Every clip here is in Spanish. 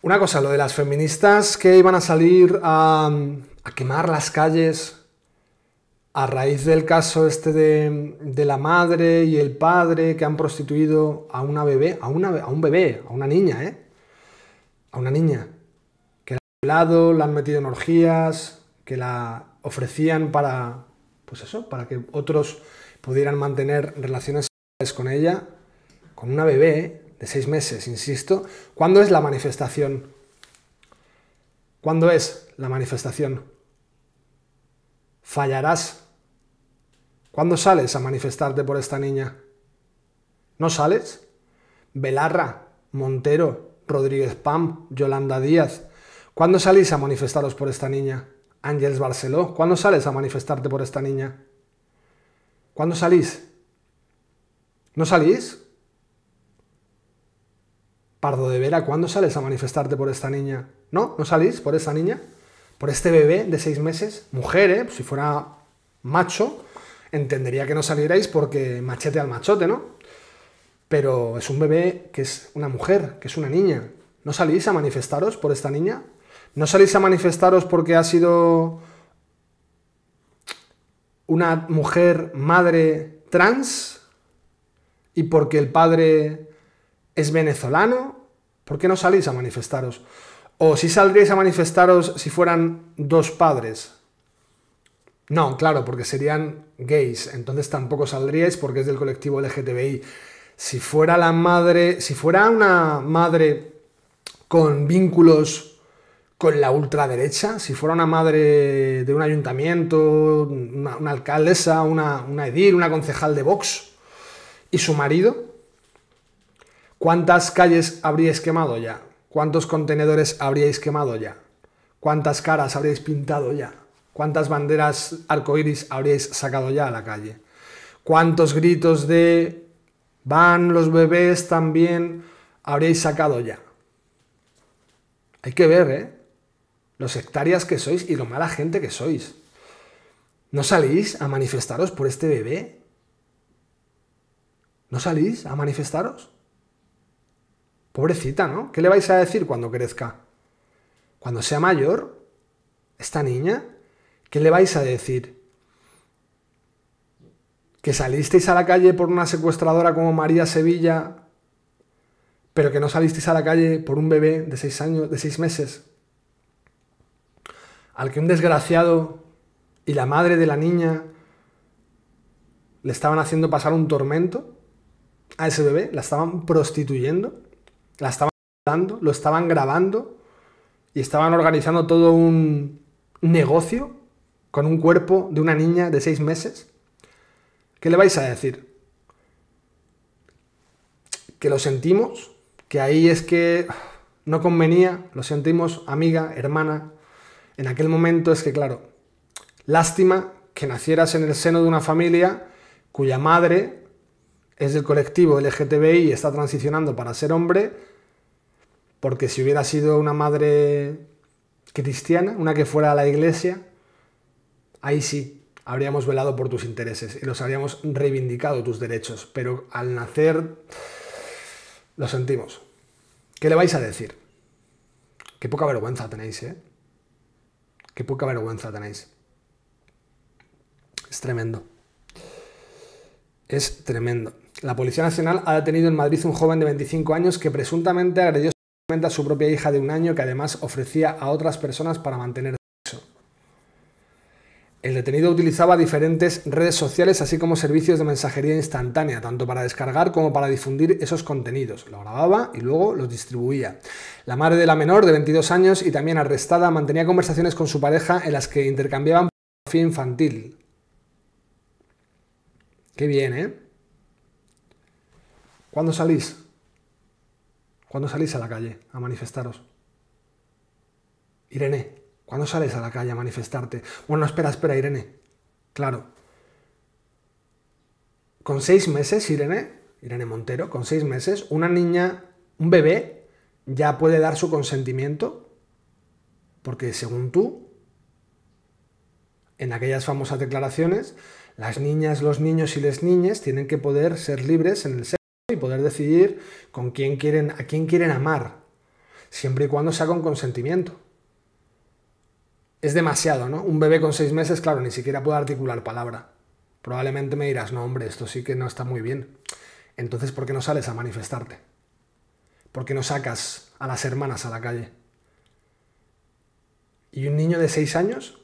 Una cosa, lo de las feministas que iban a salir a, quemar las calles a raíz del caso este de, la madre y el padre que han prostituido a una bebé, a, una, a un bebé, a una niña, ¿eh? A una niña. Que la han violado, la han metido en orgías, que la ofrecían para, pues eso, para que otros pudieran mantener relaciones sexuales con ella, con una bebé, de seis meses, insisto, ¿cuándo es la manifestación? ¿Cuándo es la manifestación? ¿Fallarás? ¿Cuándo sales a manifestarte por esta niña? ¿No sales? Belarra, Montero, Rodríguez Pam, Yolanda Díaz. ¿Cuándo salís a manifestaros por esta niña? Ángeles Barceló, ¿cuándo sales a manifestarte por esta niña? ¿Cuándo salís? ¿No salís? Pardo de Vera, ¿cuándo sales a manifestarte por esta niña? ¿No? ¿No salís por esta niña? ¿Por este bebé de seis meses? Mujer, ¿eh? Si fuera macho, entendería que no salierais porque machete al machote, ¿no? Pero es un bebé que es una mujer, que es una niña. ¿No salís a manifestaros por esta niña? ¿No salís a manifestaros porque ha sido una mujer madre trans? ¿Y porque el padre es venezolano, ¿por qué no salís a manifestaros? O si saldríais a manifestaros si fueran dos padres. No, claro, porque serían gays, entonces tampoco saldríais porque es del colectivo LGTBI. Si fuera la madre, si fuera una madre con vínculos con la ultraderecha, si fuera una madre de un ayuntamiento, una, alcaldesa, una, una edil, una concejal de Vox, y su marido, ¿Cuántas calles habríais quemado ya? ¿Cuántos contenedores habríais quemado ya? ¿Cuántas caras habríais pintado ya? ¿Cuántas banderas arcoíris habríais sacado ya a la calle? ¿Cuántos gritos de van los bebés también habríais sacado ya? Hay que ver, ¿eh? Los hectáreas que sois y lo mala gente que sois. ¿No salís a manifestaros por este bebé? ¿No salís a manifestaros? Pobrecita, ¿no? ¿Qué le vais a decir cuando crezca? Cuando sea mayor, esta niña, ¿qué le vais a decir? ¿Que salisteis a la calle por una secuestradora como María Sevilla, pero que no salisteis a la calle por un bebé de seis años, de seis meses? Al que un desgraciado y la madre de la niña le estaban haciendo pasar un tormento a ese bebé, la estaban prostituyendo. La estaban dando, lo estaban grabando y estaban organizando todo un negocio con un cuerpo de una niña de seis meses. ¿Qué le vais a decir? Que lo sentimos, que ahí es que no convenía, lo sentimos, amiga, hermana. En aquel momento es que, claro, lástima que nacieras en el seno de una familia cuya madre es del colectivo LGTBI y está transicionando para ser hombre, porque si hubiera sido una madre cristiana, una que fuera a la iglesia, ahí sí, habríamos velado por tus intereses y los habríamos reivindicado tus derechos, pero al nacer lo sentimos. ¿Qué le vais a decir? Qué poca vergüenza tenéis, ¿eh? Qué poca vergüenza tenéis. Es tremendo. Es tremendo. La Policía Nacional ha detenido en Madrid un joven de 25 años que presuntamente agredió a su propia hija de un año que además ofrecía a otras personas para mantener sexo. El detenido utilizaba diferentes redes sociales así como servicios de mensajería instantánea, tanto para descargar como para difundir esos contenidos. Lo grababa y luego los distribuía. La madre de la menor, de 22 años y también arrestada, mantenía conversaciones con su pareja en las que intercambiaban fotografía infantil. Qué bien, ¿eh? ¿Cuándo salís? ¿Cuándo salís a la calle a manifestaros? Irene, ¿cuándo sales a la calle a manifestarte? Bueno, espera, espera, Irene. Claro. Con seis meses, Irene, Irene Montero, con seis meses, una niña, un bebé, ya puede dar su consentimiento, porque según tú, en aquellas famosas declaraciones, las niñas, los niños y las niñas tienen que poder ser libres en el sexo y poder decidir con quién quieren, a quién quieren amar, siempre y cuando sea con consentimiento. Es demasiado, ¿no? Un bebé con seis meses, claro, ni siquiera puede articular palabra. Probablemente me dirás, no, hombre, esto sí que no está muy bien. Entonces, ¿por qué no sales a manifestarte? ¿Por qué no sacas a las hermanas a la calle? Y un niño de seis años,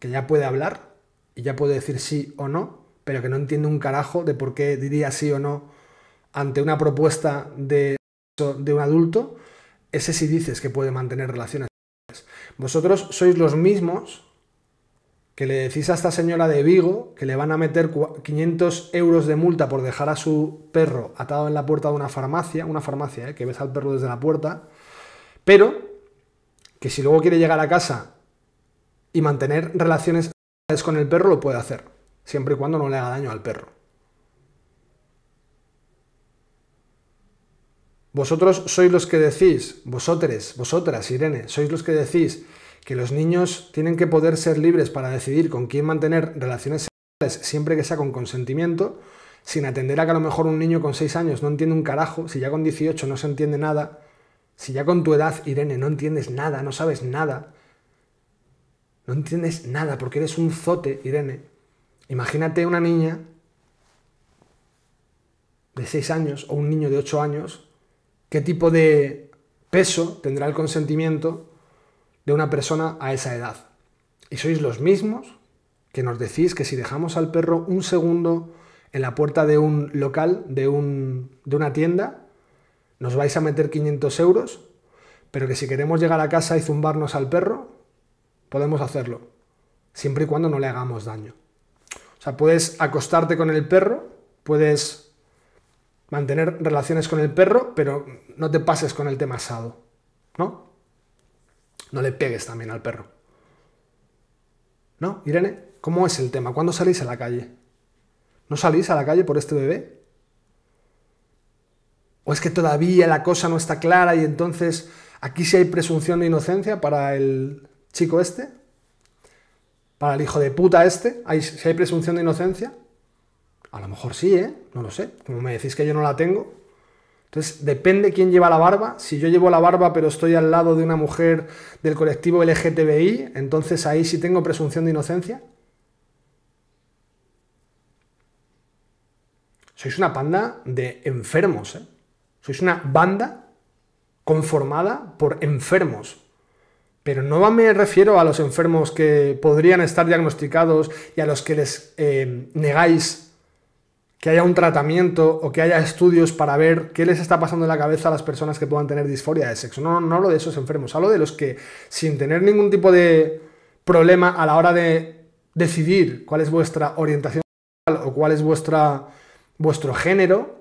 que ya puede hablar y ya puede decir sí o no, pero que no entiende un carajo de por qué diría sí o no ante una propuesta de, de un adulto, ese sí dices que puede mantener relaciones. Vosotros sois los mismos que le decís a esta señora de Vigo que le van a meter 500 euros de multa por dejar a su perro atado en la puerta de una farmacia, una farmacia, eh, que ves al perro desde la puerta, pero que si luego quiere llegar a casa y mantener relaciones con el perro, lo puede hacer, siempre y cuando no le haga daño al perro. Vosotros sois los que decís, vosotres, vosotras, Irene, sois los que decís que los niños tienen que poder ser libres para decidir con quién mantener relaciones sexuales siempre que sea con consentimiento, sin atender a que a lo mejor un niño con 6 años no entiende un carajo, si ya con 18 no se entiende nada, si ya con tu edad, Irene, no entiendes nada, no sabes nada, no entiendes nada porque eres un zote, Irene. Imagínate una niña de 6 años o un niño de 8 años qué tipo de peso tendrá el consentimiento de una persona a esa edad. Y sois los mismos que nos decís que si dejamos al perro un segundo en la puerta de un local, de, de una tienda, nos vais a meter 500 euros, pero que si queremos llegar a casa y zumbarnos al perro, podemos hacerlo, siempre y cuando no le hagamos daño. O sea, puedes acostarte con el perro, puedes mantener relaciones con el perro, pero no te pases con el tema asado, ¿no? No le pegues también al perro. ¿No? Irene, ¿cómo es el tema? ¿Cuándo salís a la calle? ¿No salís a la calle por este bebé? ¿O es que todavía la cosa no está clara y entonces aquí si hay presunción de inocencia para el chico este? ¿Para el hijo de puta este? ¿Hay, ¿Si hay presunción de inocencia? A lo mejor sí, ¿eh? No lo sé. Como me decís que yo no la tengo. Entonces, depende quién lleva la barba. Si yo llevo la barba pero estoy al lado de una mujer del colectivo LGTBI, entonces ahí sí tengo presunción de inocencia. Sois una panda de enfermos, ¿eh? Sois una banda conformada por enfermos, pero no me refiero a los enfermos que podrían estar diagnosticados y a los que les eh, negáis que haya un tratamiento o que haya estudios para ver qué les está pasando en la cabeza a las personas que puedan tener disforia de sexo. No, no hablo de esos enfermos, hablo de los que sin tener ningún tipo de problema a la hora de decidir cuál es vuestra orientación sexual o cuál es vuestra, vuestro género,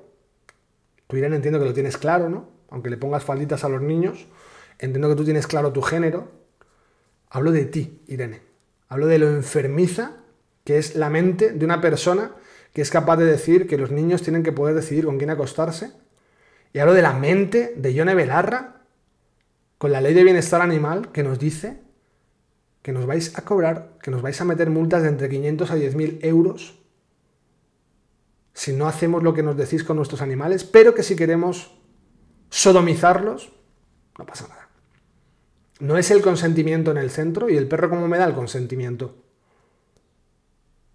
tú Irene entiendo que lo tienes claro, ¿no? Aunque le pongas falditas a los niños, entiendo que tú tienes claro tu género. Hablo de ti, Irene. Hablo de lo enfermiza que es la mente de una persona que es capaz de decir que los niños tienen que poder decidir con quién acostarse. Y hablo de la mente de Yone Belarra, con la ley de bienestar animal, que nos dice que nos vais a cobrar, que nos vais a meter multas de entre 500 a 10.000 euros si no hacemos lo que nos decís con nuestros animales, pero que si queremos sodomizarlos, no pasa nada. No es el consentimiento en el centro y el perro como me da el consentimiento.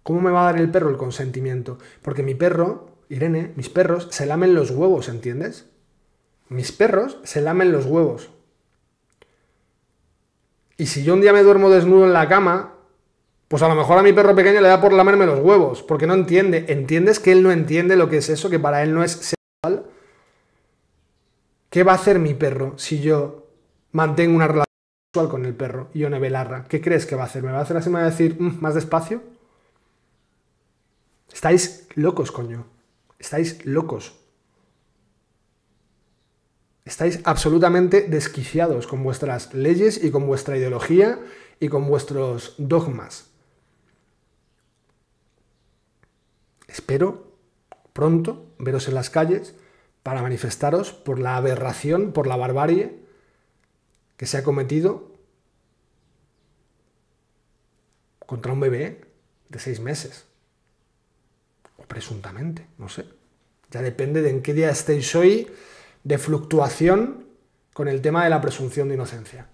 ¿Cómo me va a dar el perro el consentimiento? Porque mi perro, Irene, mis perros se lamen los huevos, ¿entiendes? Mis perros se lamen los huevos. Y si yo un día me duermo desnudo en la cama, pues a lo mejor a mi perro pequeño le da por lamerme los huevos, porque no entiende. ¿Entiendes que él no entiende lo que es eso, que para él no es sexual? ¿Qué va a hacer mi perro si yo mantengo una relación sexual con el perro, Ione Belarra? ¿Qué crees que va a hacer? ¿Me va a hacer así? ¿Me va a decir, mm, más despacio? Estáis locos, coño. Estáis locos. Estáis absolutamente desquiciados con vuestras leyes y con vuestra ideología y con vuestros dogmas. Espero pronto veros en las calles para manifestaros por la aberración, por la barbarie que se ha cometido contra un bebé de seis meses presuntamente, no sé. Ya depende de en qué día estéis hoy de fluctuación con el tema de la presunción de inocencia.